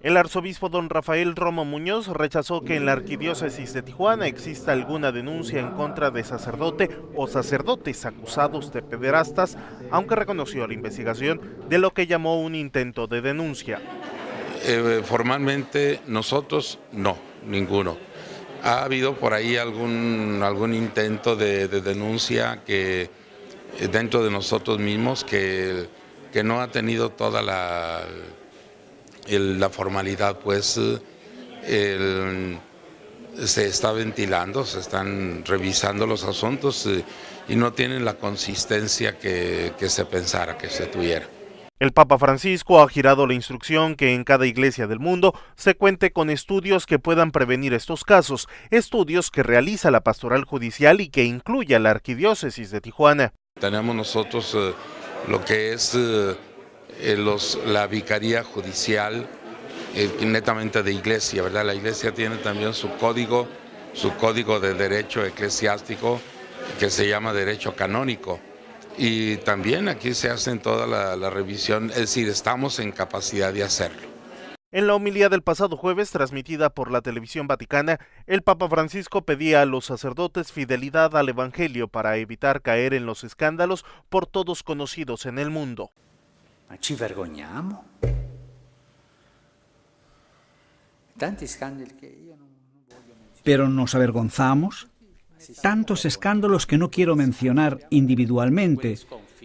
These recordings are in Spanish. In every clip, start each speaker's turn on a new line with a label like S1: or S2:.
S1: El arzobispo don Rafael Romo Muñoz rechazó que en la arquidiócesis de Tijuana exista alguna denuncia en contra de sacerdote o sacerdotes acusados de pederastas, aunque reconoció la investigación de lo que llamó un intento de denuncia.
S2: Eh, formalmente nosotros no, ninguno. Ha habido por ahí algún, algún intento de, denuncia que eh, dentro de nosotros mismos que, que no ha tenido toda la la formalidad pues eh, se está ventilando, se están revisando los asuntos eh, y no tienen la consistencia que, se pensara, que se tuviera.
S1: El Papa Francisco ha girado la instrucción que en cada iglesia del mundo se cuente con estudios que puedan prevenir estos casos, estudios que realiza la pastoral judicial y que incluya la arquidiócesis de Tijuana.
S2: Tenemos nosotros eh, lo que es eh, la vicaría judicial eh, netamente de iglesia, ¿verdad? La iglesia tiene también su código, su código de derecho eclesiástico que se llama derecho canónico. Y también aquí se hace toda la, revisión, es decir, estamos en capacidad de hacerlo.
S1: En la homilía del pasado jueves, transmitida por la televisión vaticana, el Papa Francisco pedía a los sacerdotes fidelidad al Evangelio para evitar caer en los escándalos por todos conocidos en el mundo.
S3: Pero nos avergonzamos. Tantos escándalos que no quiero mencionar individualmente,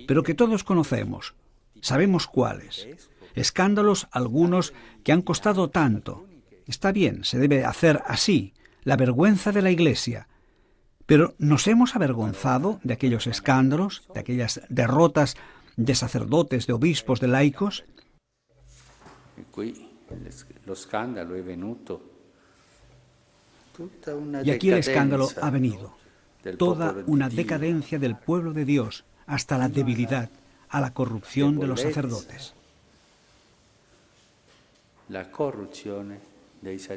S3: pero que todos conocemos. Sabemos cuáles. Escándalos algunos que han costado tanto. Está bien, se debe hacer así, la vergüenza de la Iglesia. Pero ¿nos hemos avergonzado de aquellos escándalos, de aquellas derrotas de sacerdotes, de obispos, de laicos? Y aquí el escándalo ha venido. Toda una decadencia del pueblo de Dios, hasta la debilidad, a la corrupción de los sacerdotes. La corrupción de los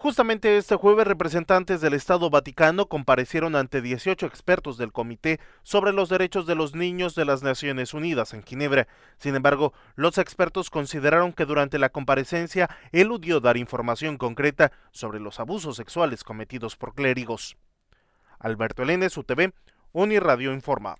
S1: Justamente este jueves representantes del Estado Vaticano comparecieron ante 18 expertos del Comité sobre los Derechos de los Niños de las Naciones Unidas en Ginebra. Sin embargo, los expertos consideraron que durante la comparecencia eludió dar información concreta sobre los abusos sexuales cometidos por clérigos. Alberto Elena, UTV, Uniradio Informa.